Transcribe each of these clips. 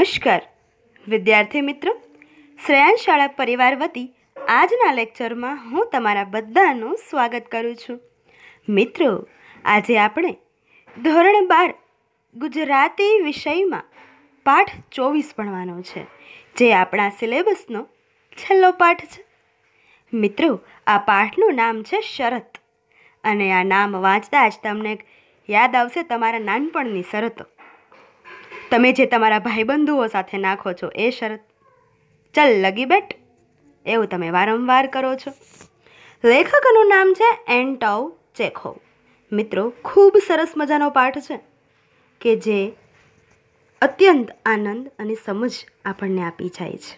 નમસ્કાર વિદ્યાર્થી મિત્રો શ્રેયાન શાળા પરિવાર વતી આજના લેક્ચરમાં હું તમારા બધાનું સ્વાગત કરું છું મિત્રો આજે આપણે ધોરણ બાર ગુજરાતી વિષયમાં પાઠ ચોવીસ ભણવાનો છે જે આપણા સિલેબસનો છેલ્લો પાઠ છે મિત્રો આ પાઠનું નામ છે શરત અને આ નામ વાંચતા જ તમને યાદ આવશે તમારા નાનપણની શરતો તમે જે તમારા ભાઈબંધુઓ સાથે નાખો છો એ શરત ચલ લગી બેટ એવું તમે વારંવાર કરો છો લેખકનું નામ છે એન્ટાવ ચેખોવ મિત્રો ખૂબ સરસ મજાનો પાઠ છે કે જે અત્યંત આનંદ અને સમજ આપણને આપી જાય છે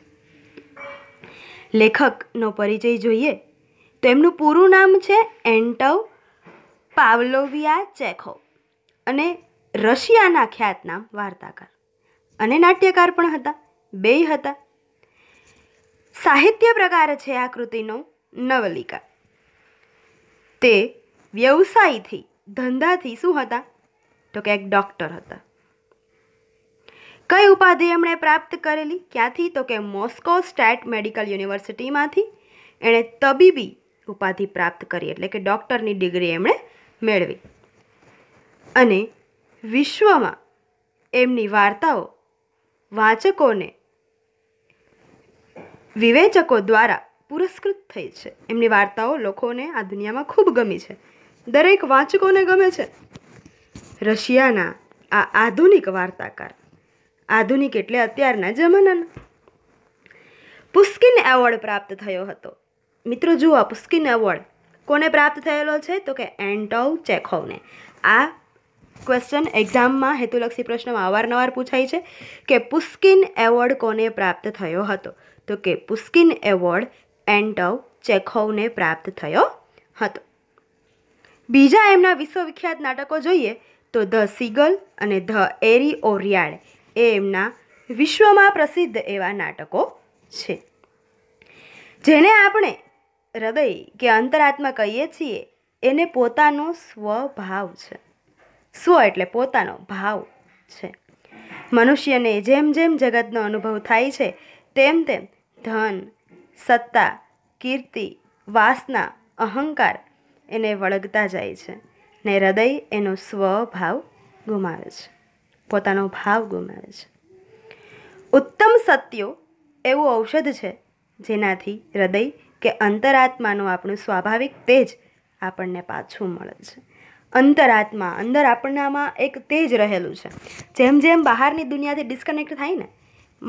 લેખકનો પરિચય જોઈએ તો એમનું પૂરું નામ છે એન્ટવ પાવલોવિયા ચેખો અને રશિયાના ખ્યાતનામ વાર્તાકાર અને નાટ્યકાર પણ હતા બેય હતા સાહિત્ય પ્રકાર છે આ કૃતિનો નવલિકા તે વ્યવસાયથી ધંધાથી શું હતા તો કે એક ડૉક્ટર હતા કઈ ઉપાધિ એમણે પ્રાપ્ત કરેલી ક્યાંથી તો કે મોસ્કો સ્ટેટ મેડિકલ યુનિવર્સિટીમાંથી એણે તબીબી ઉપાધિ પ્રાપ્ત કરી એટલે કે ડૉક્ટરની ડિગ્રી એમણે મેળવી અને વિશ્વમાં એમની વાર્તાઓ વાચકોને વિવેચકો દ્વારા પુરસ્કૃત થઈ છે એમની વાર્તાઓ લોકોને આ દુનિયામાં ખૂબ ગમી છે દરેક વાચકોને ગમે છે રશિયાના આ આધુનિક વાર્તાકાર આધુનિક એટલે અત્યારના જમાનાના પુષ્કિન એવોર્ડ પ્રાપ્ત થયો હતો મિત્રો જુઓ પુષ્કિન એવોર્ડ કોને પ્રાપ્ત થયેલો છે તો કે એન્ટોવ ચેખોવને આ ક્વેશ્ચન એક્ઝામમાં હેતુલક્ષી પ્રશ્નમાં અવારનવાર પૂછાય છે કે પુસ્કિન એવોર્ડ કોને પ્રાપ્ત થયો હતો તો કે પુસ્કિન એવોર્ડ એન્ટવ ચેખોવને પ્રાપ્ત થયો હતો બીજા એમના વિશ્વવિખ્યાત નાટકો જોઈએ તો ધ સિગલ અને ધ એરી ઓરિયાડ એ એમના વિશ્વમાં પ્રસિદ્ધ એવા નાટકો છે જેને આપણે હૃદય કે અંતરાત્મા કહીએ છીએ એને પોતાનો સ્વભાવ છે સ્વ એટલે પોતાનો ભાવ છે મનુષ્યને જેમ જેમ જગતનો અનુભવ થાય છે તેમ તેમ ધન સત્તા કીર્તિ વાસના અહંકાર એને વળગતા જાય છે ને હૃદય એનો સ્વભાવ ગુમાવે છે પોતાનો ભાવ ગુમાવે છે ઉત્તમ સત્યો એવું ઔષધ છે જેનાથી હૃદય કે અંતરાત્માનું આપણું સ્વાભાવિક તેજ આપણને પાછું મળે છે અંતરાત્મા અંદર આપણામાં એક તેજ રહેલું છે જેમ જેમ બહારની દુનિયાથી ડિસ્કનેક્ટ થાય ને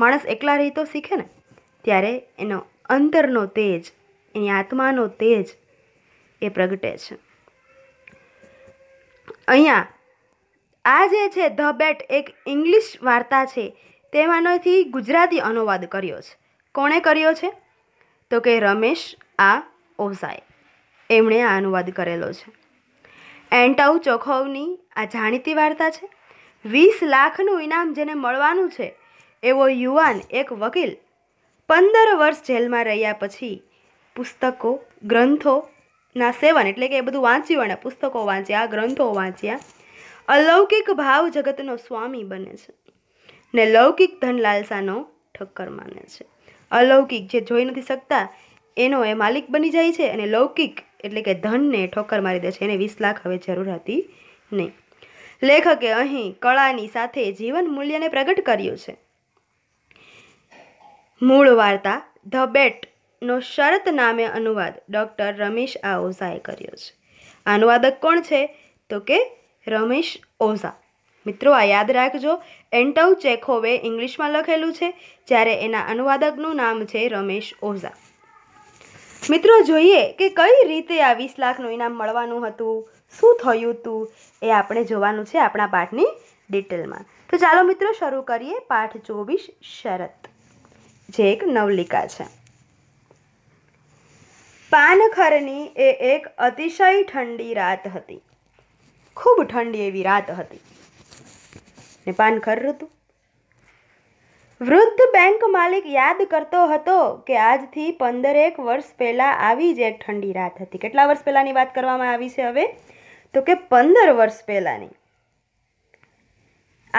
માણસ એકલા રહેતો શીખે ને ત્યારે એનો અંતરનો તેજ એની આત્માનો તેજ એ પ્રગટે છે અહીંયા આ જે છે ધ બેટ એક ઇંગ્લિશ વાર્તા છે તેમાંથી ગુજરાતી અનુવાદ કર્યો છે કોણે કર્યો છે તો કે રમેશ આ ઓઝાએ એમણે આ અનુવાદ કરેલો છે એન્ટાઉ ચોખવની આ જાણીતી વાર્તા છે વીસ લાખનું ઇનામ જેને મળવાનું છે એવો યુવાન એક વકીલ પંદર વર્ષ જેલમાં રહ્યા પછી પુસ્તકો ગ્રંથોના સેવન એટલે કે એ બધું વાંચ્યું અને પુસ્તકો વાંચ્યા ગ્રંથો વાંચ્યા અલૌકિક ભાવ જગતનો સ્વામી બને છે ને લૌકિક ધનલાલસાનો ઠક્કર માને છે અલૌકિક જે જોઈ નથી શકતા એનો એ માલિક બની જાય છે અને લૌકિક એટલે કે ધનને ઠોકર મારી દે છે એને વીસ લાખ હવે જરૂર હતી નહીં લેખકે અહીં કળાની સાથે જીવન મૂલ્યને પ્રગટ કર્યું છે મૂળ વાર્તા ધ બેટનો શરત નામે અનુવાદ ડૉક્ટર રમેશ આ ઓઝાએ કર્યો છે અનુવાદક કોણ છે તો કે રમેશ ઓઝા મિત્રો આ યાદ રાખજો એન્ટવ ચેખોવે ઇંગ્લિશમાં લખેલું છે જ્યારે એના અનુવાદકનું નામ છે રમેશ ઓઝા મિત્રો જોઈએ કે કઈ રીતે આ વીસ લાખનું ઈનામ મળવાનું હતું શું થયું હતું એ આપણે જોવાનું છે આપણા પાઠની ડિટેલમાં તો ચાલો મિત્રો શરૂ કરીએ પાઠ ચોવીસ શરત જે એક નવલિકા છે પાનખરની એ એક અતિશય ઠંડી રાત હતી ખૂબ ઠંડી એવી રાત હતી ને પાનખર ઋતુ વૃદ્ધ બેંક માલિક યાદ કરતો હતો કે આજથી પંદરેક વર્ષ પહેલાં આવી જ એક ઠંડી રાત હતી કેટલા વર્ષ પહેલાંની વાત કરવામાં આવી છે હવે તો કે પંદર વર્ષ પહેલાંની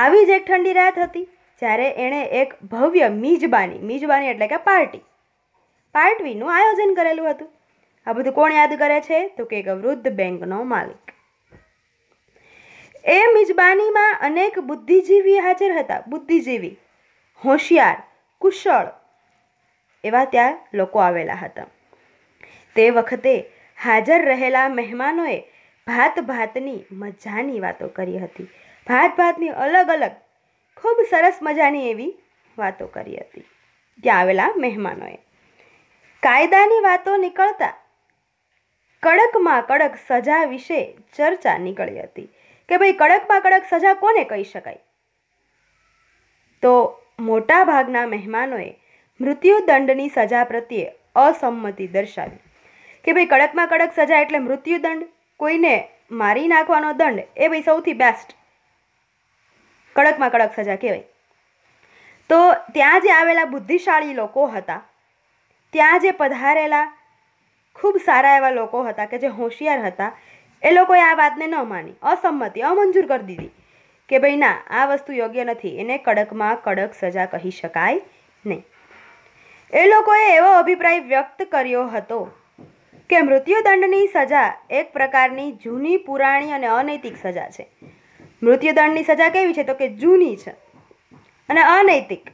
આવી જ એક ઠંડી રાત હતી જ્યારે એણે એક ભવ્ય મિજબાની મિજબાની એટલે કે પાર્ટી પાર્ટીનું આયોજન કરેલું હતું આ બધું કોણ યાદ કરે છે તો કે એક વૃદ્ધ બેંકનો માલિક એ મિજબાનીમાં અનેક બુદ્ધિજીવી હાજર હતા બુદ્ધિજીવી હોશિયાર કુશળ એવા ત્યાં લોકો આવેલા હતા તે વખતે હાજર રહેલા મહેમાનોએ ભાત ભાતની મજાની વાતો કરી હતી ભાત ભાતની અલગ અલગ ખૂબ સરસ મજાની એવી વાતો કરી હતી ત્યાં આવેલા મહેમાનોએ કાયદાની વાતો નીકળતા કડકમાં કડક સજા વિશે ચર્ચા નીકળી હતી કે ભાઈ કડકમાં કડક સજા કોને કહી શકાય તો મોટાભાગના મહેમાનોએ મૃત્યુદંડની સજા પ્રત્યે અસંમતિ દર્શાવી કે ભાઈ કડકમાં કડક સજા એટલે મૃત્યુદંડ કોઈને મારી નાખવાનો દંડ એ ભાઈ સૌથી બેસ્ટ કડકમાં કડક સજા કહેવાય તો ત્યાં જે આવેલા બુદ્ધિશાળી લોકો હતા ત્યાં જે પધારેલા ખૂબ સારા એવા લોકો હતા કે જે હોશિયાર હતા એ લોકોએ આ વાતને ન માની અસંમતિ અમંજૂર કરી દીધી કે ભાઈ ના આ વસ્તુ યોગ્ય નથી એને કડકમાં કડક સજા કહી શકાય નહીં એ લોકોએ એવો અભિપ્રાય વ્યક્ત કર્યો હતો કે મૃત્યુદંડની સજા એક પ્રકારની જૂની પુરાણી અને અનૈતિક સજા છે મૃત્યુદંડની સજા કેવી છે તો કે જૂની છે અને અનૈતિક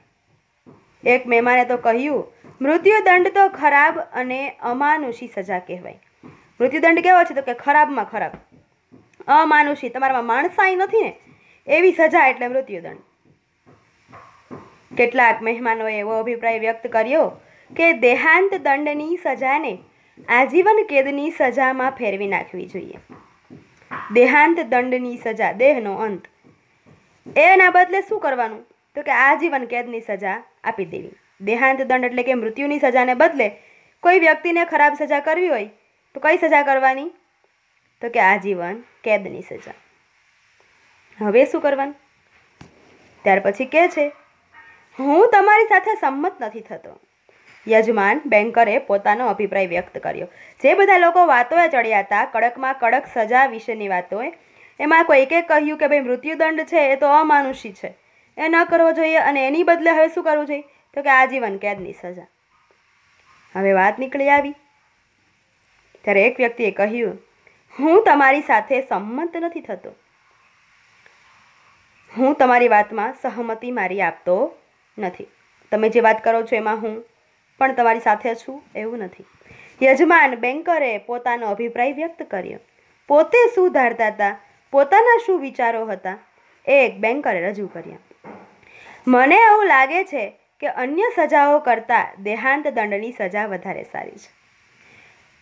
એક મહેમાને તો કહ્યું મૃત્યુદંડ તો ખરાબ અને અમાનુષી સજા કહેવાય મૃત્યુદંડ કેવો છે તો કે ખરાબમાં ખરાબ અમાનુષી તમારામાં માણસાઈ નથી ને એવી સજા એટલે મૃત્યુદંડ કેટલાક મહેમાનોએ એવો અભિપ્રાય વ્યક્ત કર્યો કે દેહાંત દંડની સજાને આજીવન કેદની સજામાં ફેરવી નાખવી જોઈએ દેહાંત દંડની સજા દેહનો અંત એના બદલે શું કરવાનું તો કે આજીવન કેદની સજા આપી દેવી દેહાંત દંડ એટલે કે મૃત્યુની સજાને બદલે કોઈ વ્યક્તિને ખરાબ સજા કરવી હોય તો કઈ સજા કરવાની તો કે આજીવન કેદની સજા હવે શું કરવાનું ત્યાર પછી કહે છે હું તમારી સાથે સંમત નથી થતો યજમાન બેન્કરે પોતાનો અભિપ્રાય વ્યક્ત કર્યો જે બધા લોકો વાતોએ ચડ્યા હતા કડકમાં કડક સજા વિશેની વાતોએ એમાં કોઈ એકે કહ્યું કે ભાઈ મૃત્યુદંડ છે એ તો અમાનુષી છે એ ન કરવો જોઈએ અને એની બદલે હવે શું કરવું જોઈએ તો કે આજીવન કેદની સજા હવે વાત નીકળી આવી ત્યારે એક વ્યક્તિએ કહ્યું હું તમારી સાથે સંમત નથી થતો હું તમારી વાતમાં સહમતી મારી આપતો નથી તમે જે વાત કરો છો એમાં હું પણ તમારી સાથે છું એવું નથી યજમાન બેન્કરે પોતાનો અભિપ્રાય વ્યક્ત કર્યો પોતે શું ધારતા હતા પોતાના શું વિચારો હતા એ એક બેન્કરે રજૂ કર્યા મને એવું લાગે છે કે અન્ય સજાઓ કરતાં દેહાંત દંડની સજા વધારે સારી છે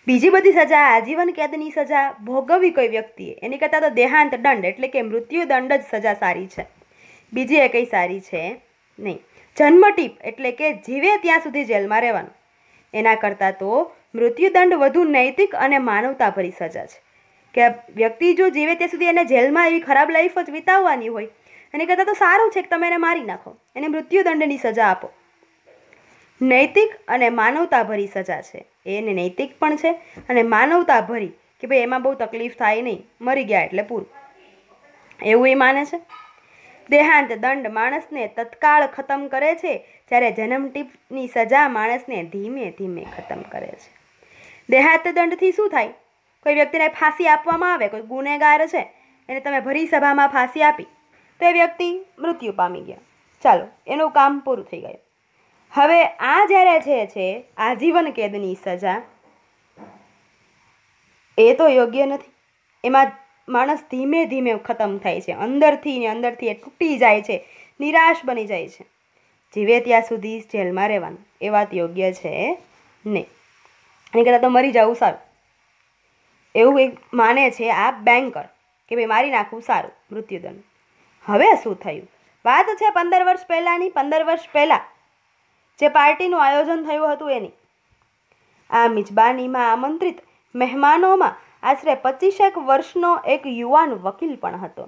બીજી બધી સજા આજીવન કેદની સજા ભોગવવી કોઈ વ્યક્તિએ એની કરતાં તો દેહાંત દંડ એટલે કે મૃત્યુદંડ જ સજા સારી છે બીજી એ કંઈ સારી છે નહીં જન્મટીપ એટલે કે જીવે ત્યાં સુધી જેલમાં રહેવાનું એના કરતાં તો મૃત્યુદંડ વધુ નૈતિક અને માનવતાભરી સજા છે કે વ્યક્તિ જો જીવે ત્યાં સુધી એને જેલમાં એવી ખરાબ લાઈફ જ વિતાવવાની હોય એની કરતાં તો સારું છે કે તમે એને મારી નાખો એને મૃત્યુદંડની સજા આપો નૈતિક અને માનવતાભરી સજા છે એને નૈતિક પણ છે અને માનવતાભરી કે ભાઈ એમાં બહુ તકલીફ થાય નહીં મરી ગયા એટલે પૂરું એવું એ માને છે દેહાંત દંડ માણસને તત્કાળ ખતમ કરે છે જ્યારે જન્મટીપની સજા માણસને ધીમે ધીમે ખતમ કરે છે દેહાંત દંડથી શું થાય કોઈ વ્યક્તિને ફાંસી આપવામાં આવે કોઈ ગુનેગાર છે એને તમે ભરી સભામાં ફાંસી આપી તો એ વ્યક્તિ મૃત્યુ પામી ગયા ચાલો એનું કામ પૂરું થઈ ગયું હવે આ જ્યારે છે છે આજીવન કેદની સજા એ તો યોગ્ય નથી એમાં માણસ ધીમે ધીમે ખતમ થાય છે અંદરથી ને અંદરથી એ તૂટી જાય છે નિરાશ બની જાય છે જીવે ત્યાં સુધી જેલમાં રહેવાનું એ વાત યોગ્ય છે નહીં એની કરતાં તો મરી જવું સારું એવું એક માને છે આ બેન્કર કે ભાઈ મારી નાખવું સારું મૃત્યુદંડ હવે શું થયું વાત છે પંદર વર્ષ પહેલાંની પંદર વર્ષ પહેલાં જે પાર્ટીનું આયોજન થયું હતું એની આ મિજબાનીમાં આમંત્રિત મહેમાનોમાં આશરે પચીસેક વર્ષનો એક યુવાન વકીલ પણ હતો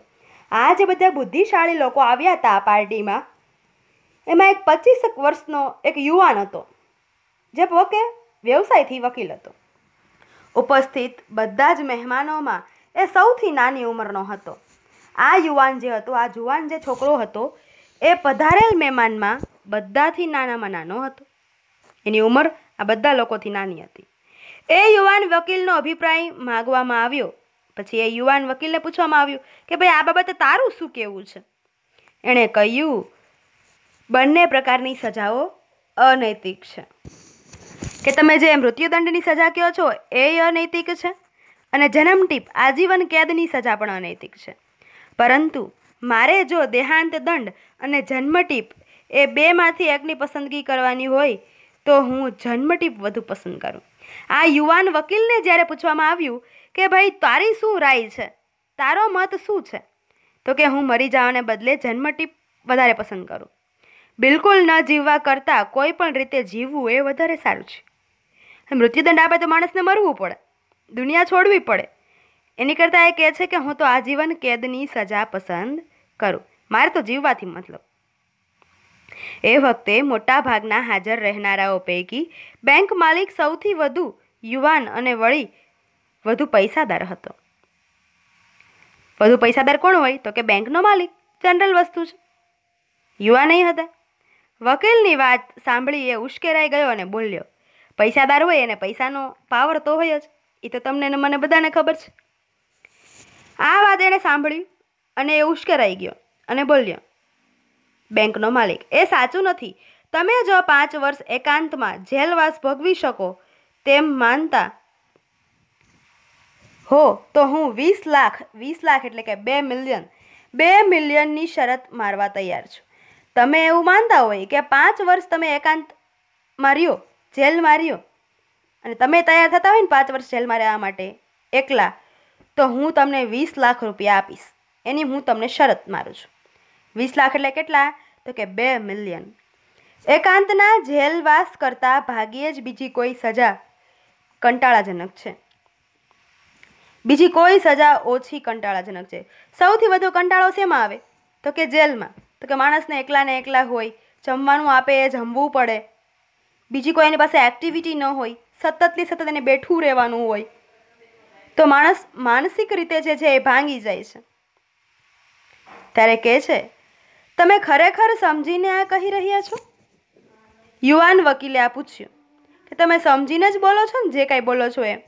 આ જે બધા બુદ્ધિશાળી લોકો આવ્યા હતા આ પાર્ટીમાં એમાં એક પચીસેક વર્ષનો એક યુવાન હતો જે પોકે વ્યવસાયથી વકીલ હતો ઉપસ્થિત બધા જ મહેમાનોમાં એ સૌથી નાની ઉંમરનો હતો આ યુવાન જે હતો આ જુવાન જે છોકરો હતો એ પધારેલ મહેમાનમાં બધાથી નાનામાં નાનો હતો એની ઉંમર આ બધા લોકોથી નાની હતી એ યુવાન વકીલનો અભિપ્રાય માગવામાં આવ્યો પછી એ યુવાન વકીલને પૂછવામાં આવ્યું કે ભાઈ આ બાબતે તારું શું કહેવું છે એણે કહ્યું બંને પ્રકારની સજાઓ અનૈતિક છે કે તમે જે મૃત્યુદંડની સજા કહો છો એ અનૈતિક છે અને જન્મટીપ આજીવન કેદની સજા પણ અનૈતિક છે પરંતુ મારે જો દેહાંત દંડ અને જન્મટીપ એ બેમાંથી એકની પસંદગી કરવાની હોય તો હું જન્મટીપ વધુ પસંદ કરું આ યુવાન વકીલને જ્યારે પૂછવામાં આવ્યું કે ભાઈ તારી શું રાય છે તારો મત શું છે તો કે હું મરી જવાને બદલે જન્મટીપ વધારે પસંદ કરું બિલકુલ ન જીવવા કરતાં કોઈ પણ રીતે જીવવું એ વધારે સારું છે મૃત્યુદંડ આપે તો માણસને મરવું પડે દુનિયા છોડવી પડે એની કરતાં એ કહે છે કે હું તો આજીવન કેદની સજા પસંદ કરું મારે તો જીવવાથી મતલબ એ વખતે મોટાભાગના હાજર રહેનારાઓ પૈકી બેંક માલિક સૌથી વધુ યુવાન અને વળી વધુ પૈસાદાર હતો વધુ પૈસાદાર કોણ હોય તો કે બેંકનો માલિક જનરલ વસ્તુ છે યુવા નહીં હતા વકીલની વાત સાંભળી એ ઉશ્કેરાઈ ગયો અને બોલ્યો પૈસાદાર હોય એને પૈસાનો પાવર તો હોય જ એ તો તમને મને બધાને ખબર છે આ વાત એણે સાંભળી અને એ ઉશ્કેરાઈ ગયો અને બોલ્યો બેંકનો માલિક એ સાચું નથી તમે જો પાંચ વર્ષ એકાંતમાં જેલવાસ ભોગવી શકો તેમ માનતા હો તો હું વીસ લાખ વીસ લાખ એટલે કે બે મિલિયન બે મિલિયનની શરત મારવા તૈયાર છું તમે એવું માનતા હોય કે પાંચ વર્ષ તમે એકાંત માર્યો જેલ માર્યો અને તમે તૈયાર થતા હોય ને પાંચ વર્ષ જેલ માર્યા માટે એકલા તો હું તમને વીસ લાખ રૂપિયા આપીશ એની હું તમને શરત મારું છું વીસ લાખ એટલે કેટલા તો કે બે મિલિયન એકાંતના જેલવાસ કરતાં ભાગ્યે જ બીજી કોઈ સજા કંટાળાજનક છે બીજી કોઈ સજા ઓછી કંટાળાજનક છે સૌથી વધુ કંટાળો શેમાં આવે તો કે જેલમાં તો કે માણસને એકલાને એકલા હોય જમવાનું આપે એ જમવું પડે બીજી કોઈ એની પાસે એક્ટિવિટી ન હોય સતતની સતત એને બેઠું રહેવાનું હોય તો માણસ માનસિક રીતે જે છે એ ભાંગી જાય છે ત્યારે કહે છે તમે ખરેખર સમજીને આ કહી રહ્યા છો યુવાન વકીલે આ પૂછ્યું કે તમે સમજીને જ બોલો છો ને જે કાંઈ બોલો છો એમ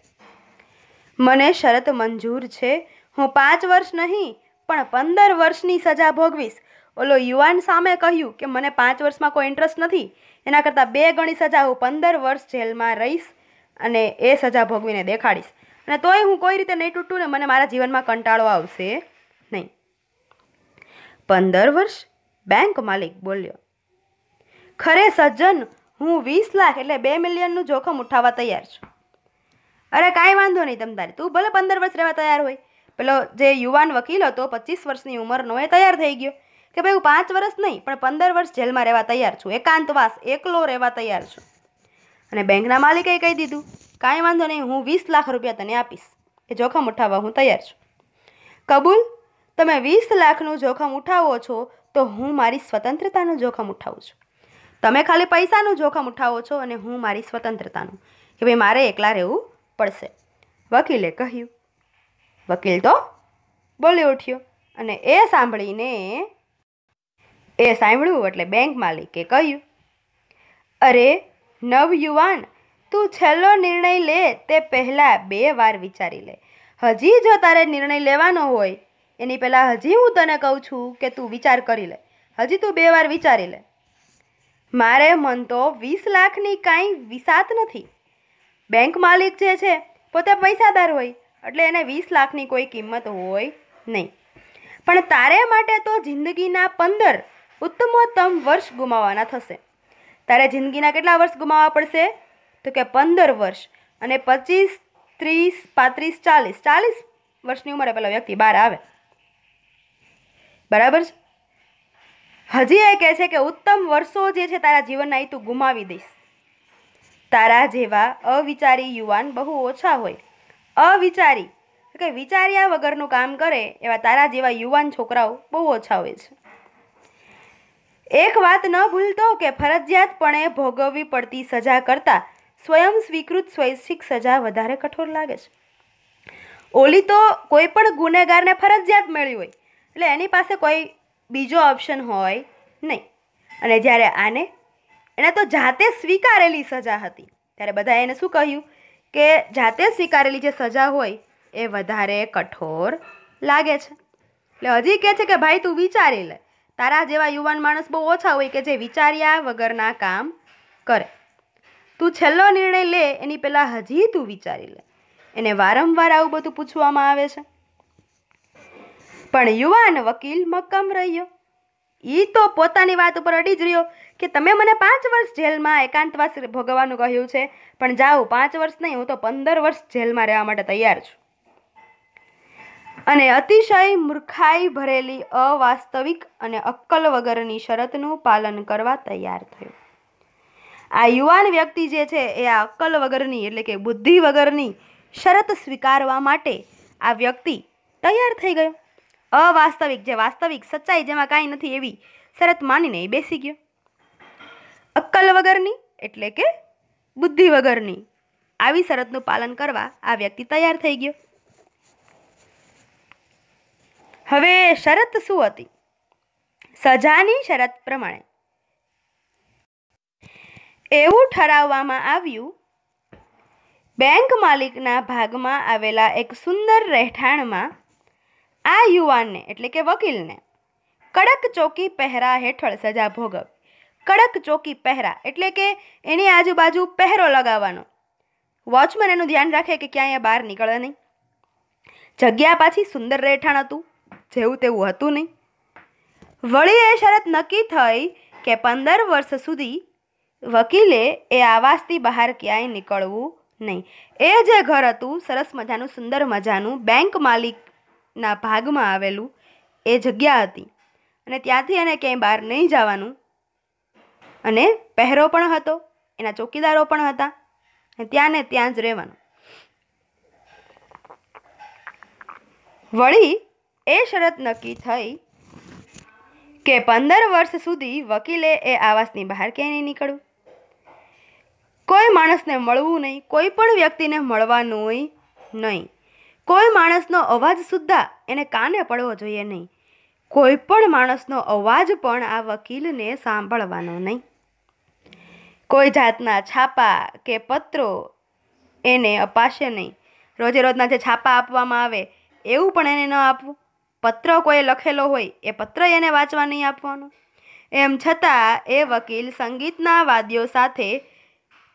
મને શરત મંજૂર છે હું પાંચ વર્ષ નહીં પણ પંદર વર્ષની સજા ભોગવીશ ઓલો યુવાન સામે કહ્યું કે મને પાંચ વર્ષમાં કોઈ ઇન્ટરેસ્ટ નથી એના કરતાં બે ગણી સજા હું પંદર વર્ષ જેલમાં રહીશ અને એ સજા ભોગવીને દેખાડીશ અને તોય હું કોઈ રીતે નહીં તૂટું ને મને મારા જીવનમાં કંટાળો આવશે નહીં પંદર વર્ષ બેંક માલિક બોલ્યો ખરે સજ્જન હું વીસ લાખ એટલે બે મિલિયનનું જોખમ ઉઠાવવા તૈયાર છું અરે કાંઈ વાંધો નહીં તમ તારે તું ભલે પંદર વર્ષ રહેવા તૈયાર હોય પેલો જે યુવાન વકીલ હતો પચીસ વર્ષની ઉંમરનો એ તૈયાર થઈ ગયો કે ભાઈ હું પાંચ વર્ષ નહીં પણ પંદર વર્ષ જેલમાં રહેવા તૈયાર છું એકાંતવાસ એકલો રહેવા તૈયાર છું અને બેંકના માલિકે કહી દીધું કાંઈ વાંધો નહીં હું વીસ લાખ રૂપિયા તને આપીશ એ જોખમ ઉઠાવવા હું તૈયાર છું કબૂલ તમે વીસ લાખનું જોખમ ઉઠાવો છો તો હું મારી સ્વતંત્રતાનું જોખમ ઉઠાવું છું તમે ખાલી પૈસાનું જોખમ ઉઠાવો છો અને હું મારી સ્વતંત્રતાનું કે ભાઈ મારે એકલા રહેવું પડશે વકીલે કહ્યું વકીલ તો બોલી ઉઠ્યો અને એ સાંભળીને એ સાંભળ્યું એટલે બેંક માલિકે કહ્યું અરે નવયુવાન તું છેલ્લો નિર્ણય લે તે પહેલાં બે વાર વિચારી લે હજી જો તારે નિર્ણય લેવાનો હોય એની પહેલાં હજી હું તને કહું છું કે તું વિચાર કરી લે હજી તું બે વાર વિચારી લે મારે મન તો વીસ લાખની કાંઈ વિસાત નથી બેંક માલિક જે છે પોતે પૈસાદાર હોય એટલે એને વીસ લાખની કોઈ કિંમત હોય નહીં પણ તારે માટે તો જિંદગીના પંદર ઉત્તમોત્તમ વર્ષ ગુમાવવાના થશે તારે જિંદગીના કેટલા વર્ષ ગુમાવવા પડશે તો કે પંદર વર્ષ અને પચીસ ત્રીસ પાંત્રીસ ચાલીસ ચાલીસ વર્ષની ઉંમરે પેલો વ્યક્તિ બહાર આવે બરાબર છે હજી એ કહે છે કે ઉત્તમ વર્ષો જે છે તારા જીવનના એ તું ગુમાવી દઈશ તારા જેવા અવિચારી યુવાન બહુ ઓછા હોય અવિચારી કે વિચાર્યા વગરનું કામ કરે એવા તારા જેવા યુવાન છોકરાઓ બહુ ઓછા હોય છે એક વાત ન ભૂલતો કે ફરજિયાતપણે ભોગવવી પડતી સજા કરતાં સ્વયં સ્વીકૃત સ્વૈચ્છિક સજા વધારે કઠોર લાગે છે ઓલી તો કોઈ પણ ગુનેગારને ફરજિયાત મળી હોય એટલે એની પાસે કોઈ બીજો ઓપ્શન હોય નહીં અને જ્યારે આને એને તો જાતે સ્વીકારેલી સજા હતી ત્યારે બધાએ એને શું કહ્યું કે જાતે સ્વીકારેલી જે સજા હોય એ વધારે કઠોર લાગે છે એટલે હજી કહે છે કે ભાઈ તું વિચારી લે તારા જેવા યુવાન માણસ બહુ ઓછા હોય કે જે વિચાર્યા વગરના કામ કરે તું છેલ્લો નિર્ણય લે એની પહેલાં હજી તું વિચારી લે એને વારંવાર આવું બધું પૂછવામાં આવે છે પણ યુવાન વકીલ મક્કમ રહ્યો એ તો પોતાની વાત ઉપર અડી જ રહ્યો કે તમે મને પાંચ વર્ષ જેલમાં એકાંતવાસ ભોગવવાનું કહ્યું છે પણ જાઓ પાંચ વર્ષ નહીં હું તો પંદર વર્ષ જેલમાં રહેવા માટે તૈયાર છું અને અતિશય મૂર્ખાઈ ભરેલી અવાસ્તવિક અને અક્કલ વગરની શરતનું પાલન કરવા તૈયાર થયું આ યુવાન વ્યક્તિ જે છે એ આ અક્કલ વગરની એટલે કે બુદ્ધિ વગરની શરત સ્વીકારવા માટે આ વ્યક્તિ તૈયાર થઈ ગયો અવાસ્તવિક જે વાસ્તવિક સચ્ચાઈ જેમાં કાંઈ નથી એવી શરત માનીને એ બેસી ગયો અક્કલ વગરની એટલે કે બુદ્ધિ વગરની આવી શરતનું પાલન કરવા આ વ્યક્તિ તૈયાર થઈ ગયો હવે શરત શું હતી સજાની શરત પ્રમાણે એવું ઠરાવવામાં આવ્યું બેંક માલિકના ભાગમાં આવેલા એક સુંદર રહેઠાણમાં આ યુવાનને એટલે કે વકીલને કડક ચોકી પહેરા હેઠળ સજા ભોગવી કડક ચોકી પહેરા એટલે કે એની આજુબાજુ પહેરો લગાવવાનો વોચમેન એનું ધ્યાન રાખે કે ક્યાંય બહાર નીકળે નહીં જગ્યા પાછી સુંદર રહેઠાણ હતું જેવું તેવું હતું નહીં વળી એ શરત નક્કી થઈ કે પંદર વર્ષ સુધી વકીલે એ આવાસથી બહાર ક્યાંય નીકળવું નહીં એ જે ઘર હતું સરસ મજાનું સુંદર મજાનું બેંક માલિક ના ભાગમાં આવેલું એ જગ્યા હતી અને ત્યાંથી એને ક્યાંય બહાર નહીં જવાનું અને પહેરો પણ હતો એના ચોકીદારો પણ હતા અને ત્યાં ત્યાં જ રહેવાનું વળી એ શરત નક્કી થઈ કે પંદર વર્ષ સુધી વકીલે એ આવાસની બહાર ક્યાંય નહીં નીકળવું કોઈ માણસને મળવું નહીં કોઈ પણ વ્યક્તિને મળવાનું નહીં કોઈ માણસનો અવાજ સુદ્ધા એને કાને પડવો જોઈએ નહીં કોઈ પણ માણસનો અવાજ પણ આ વકીલને સાંભળવાનો નહીં કોઈ જાતના છાપા કે પત્રો એને અપાશે નહીં રોજે રોજના જે છાપા આપવામાં આવે એવું પણ એને ન આપવું પત્ર કોઈ લખેલો હોય એ પત્ર એને વાંચવા નહીં આપવાનો એમ છતાં એ વકીલ સંગીતના વાદ્યો સાથે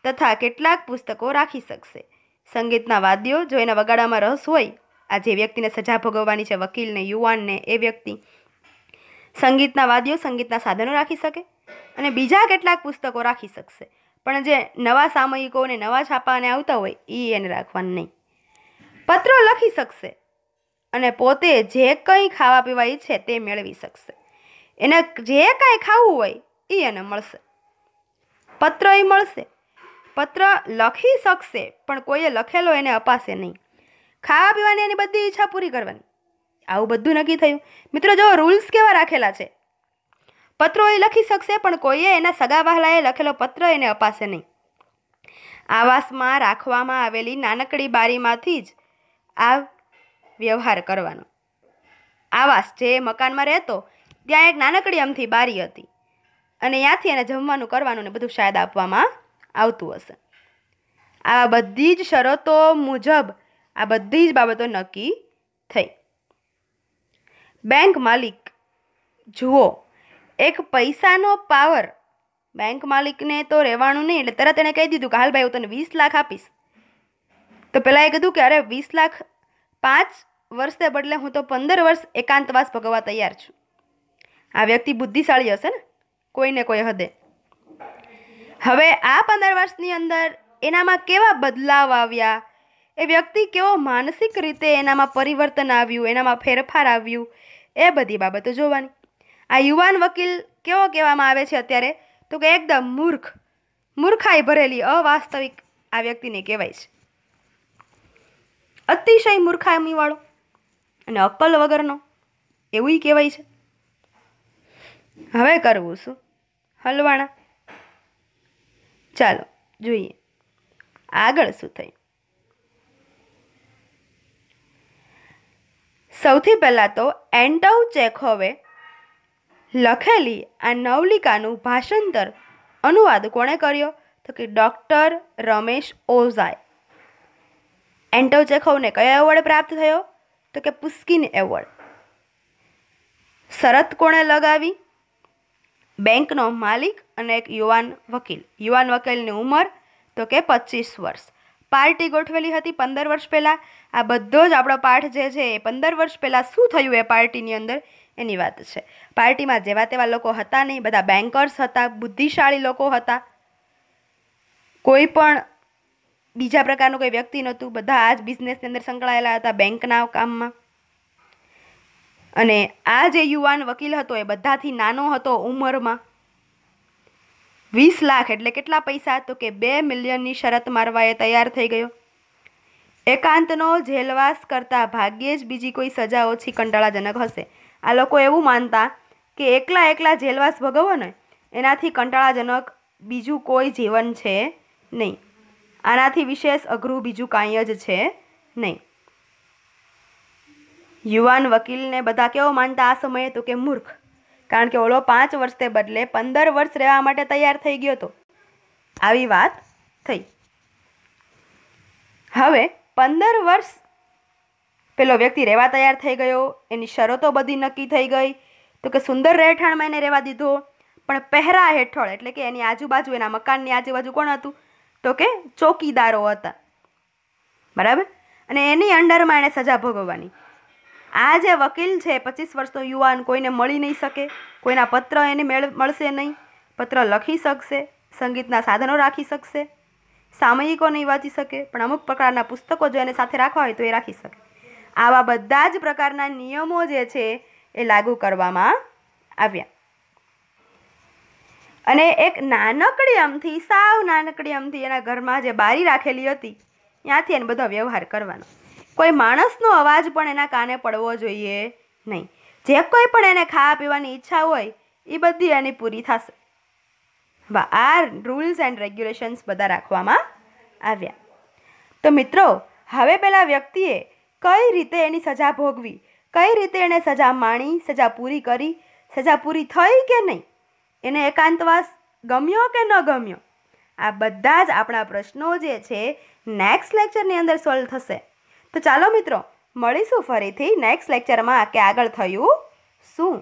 તથા કેટલાક પુસ્તકો રાખી શકશે સંગીતના વાદ્યો જો એના વગાડામાં રસ હોય આ જે વ્યક્તિને સજા ભોગવવાની છે વકીલને યુવાનને એ વ્યક્તિ સંગીતના વાદ્યો સંગીતના સાધનો રાખી શકે અને બીજા કેટલાક પુસ્તકો રાખી શકશે પણ જે નવા સામયિકો અને નવા છાપાને આવતા હોય એ એને રાખવાનું નહીં પત્રો લખી શકશે અને પોતે જે કંઈ ખાવા પીવા ઈચ્છે તે મેળવી શકશે એને જે કાંઈ ખાવું હોય એ એને મળશે પત્ર એ મળશે પત્ર લખી શકશે પણ કોઈએ લખેલો એને અપાશે નહીં ખાવા પીવાની એની બધી ઈચ્છા પૂરી કરવાની આવું બધું નક્કી થયું મિત્રો જો રૂલ્સ કેવા રાખેલા છે પત્રો એ લખી શકશે પણ કોઈએ એના સગા વહાલાએ લખેલો પત્ર એને અપાશે નહીં આવાસમાં રાખવામાં આવેલી નાનકડી બારીમાંથી જ આ વ્યવહાર કરવાનો આવાસ જે મકાનમાં રહેતો ત્યાં એક નાનકડી અમથી બારી હતી અને ત્યાંથી એને જમવાનું કરવાનું ને બધું શાયદ આપવામાં આવતું હશે આ બધી જ શરતો મુજબ આ બધી જ બાબતો નક્કી થઈ બેંક માલિક જુઓ એક પૈસાનો પાવર બેંક માલિકને તો રહેવાનું નહીં એટલે તરત એણે કહી દીધું કે હાલ ભાઈ હું તને વીસ લાખ આપીશ તો પહેલાં એ કીધું કે અરે વીસ લાખ પાંચ વર્ષને બદલે હું તો પંદર વર્ષ એકાંતવાસ ભોગવવા તૈયાર છું આ વ્યક્તિ બુદ્ધિશાળી હશે ને કોઈને કોઈ હદે હવે આ પંદર વર્ષની અંદર એનામાં કેવા બદલાવ આવ્યા એ વ્યક્તિ કેવો માનસિક રીતે એનામાં પરિવર્તન આવ્યું એનામાં ફેરફાર આવ્યું એ બધી બાબતો જોવાની આ યુવાન વકીલ કેવો કહેવામાં આવે છે અત્યારે તો કે એકદમ મૂર્ખ મૂર્ખાઈ ભરેલી અવાસ્તવિક આ વ્યક્તિને કહેવાય છે અતિશય મૂર્ખામીવાળો અને અક્કલ વગરનો એવું કહેવાય છે હવે કરવું શું હલવાણા ચાલો જોઈએ આગળ શું થયું સૌથી પહેલાં તો એન્ટવ ચેખોવે લખેલી આ નવલિકાનું ભાષાંતર અનુવાદ કોણે કર્યો તો કે ડૉક્ટર રમેશ ઓઝાય એન્ટવ ચેખોવને કયો એવોર્ડ પ્રાપ્ત થયો તો કે પુસ્કિન એવોર્ડ શરત કોણે લગાવી બેંકનો માલિક અને એક યુવાન વકીલ યુવાન વકીલની ઉંમર તો કે પચીસ વર્ષ પાર્ટી ગોઠવેલી હતી પંદર વર્ષ પહેલાં આ બધો જ આપણો પાઠ જે છે એ પંદર વર્ષ પહેલાં શું થયું એ પાર્ટીની અંદર એની વાત છે પાર્ટીમાં જેવા તેવા લોકો હતા નહીં બધા બેન્કર્સ હતા બુદ્ધિશાળી લોકો હતા કોઈ પણ બીજા પ્રકારનું કોઈ વ્યક્તિ નહોતું બધા આ જ બિઝનેસની અંદર સંકળાયેલા હતા બેંકના કામમાં અને આ જે યુવાન વકીલ હતો એ બધાથી નાનો હતો ઉંમરમાં વીસ લાખ એટલે કેટલા પૈસા તો કે બે મિલિયનની શરત મારવા એ તૈયાર થઈ ગયો એકાંતનો જેલવાસ કરતાં ભાગ્યે જ બીજી કોઈ સજા ઓછી કંટાળાજનક હશે આ લોકો એવું માનતા કે એકલા એકલા જેલવાસ ભોગવો ને એનાથી કંટાળાજનક બીજું કોઈ જીવન છે નહીં આનાથી વિશેષ અઘરું બીજું કાંઈ જ છે નહીં યુવાન વકીલને બધા કેવો માનતા આ સમયે તો કે મૂર્ખ કારણ કે ઓલો પાંચ વર્ષને બદલે પંદર વર્ષ રહેવા માટે તૈયાર થઈ ગયો હતો આવી વાત થઈ હવે પંદર વર્ષ પેલો વ્યક્તિ રહેવા તૈયાર થઈ ગયો એની શરતો બધી નક્કી થઈ ગઈ તો કે સુંદર રહેઠાણમાં એને રહેવા દીધો પણ પહેરા હેઠળ એટલે કે એની આજુબાજુ એના મકાનની આજુબાજુ કોણ હતું તો કે ચોકીદારો હતા બરાબર અને એની અંડરમાં એણે સજા ભોગવવાની આ જે વકીલ છે પચીસ વર્ષનો યુવાન કોઈને મળી નહીં શકે કોઈના પત્ર એને મેળ મળશે નહીં પત્ર લખી શકશે સંગીતના સાધનો રાખી શકશે સામયિકો નહીં વાંચી શકે પણ અમુક પ્રકારના પુસ્તકો જો એને સાથે રાખવા હોય તો એ રાખી શકે આવા બધા જ પ્રકારના નિયમો જે છે એ લાગુ કરવામાં આવ્યા અને એક નાનકડી અમથી સાવ નાનકડી અમથી એના ઘરમાં જે બારી રાખેલી હતી ત્યાંથી એને બધો વ્યવહાર કરવાનો કોઈ માણસનો અવાજ પણ એના કાને પડવો જોઈએ નહીં જે કોઈ પણ એને ખાવા પીવાની ઈચ્છા હોય એ બધી એની પૂરી થશે વા આ રૂલ્સ એન્ડ રેગ્યુલેશન્સ બધા રાખવામાં આવ્યા તો મિત્રો હવે પેલા વ્યક્તિએ કઈ રીતે એની સજા ભોગવી કઈ રીતે એણે સજા માણી સજા પૂરી કરી સજા પૂરી થઈ કે નહીં એને એકાંતવાસ ગમ્યો કે ન ગમ્યો આ બધા જ આપણા પ્રશ્નો જે છે નેક્સ્ટ લેક્ચરની અંદર સોલ્વ થશે તો ચાલો મિત્રો મળીશું ફરીથી નેક્સ્ટ લેક્ચરમાં કે આગળ થયું શું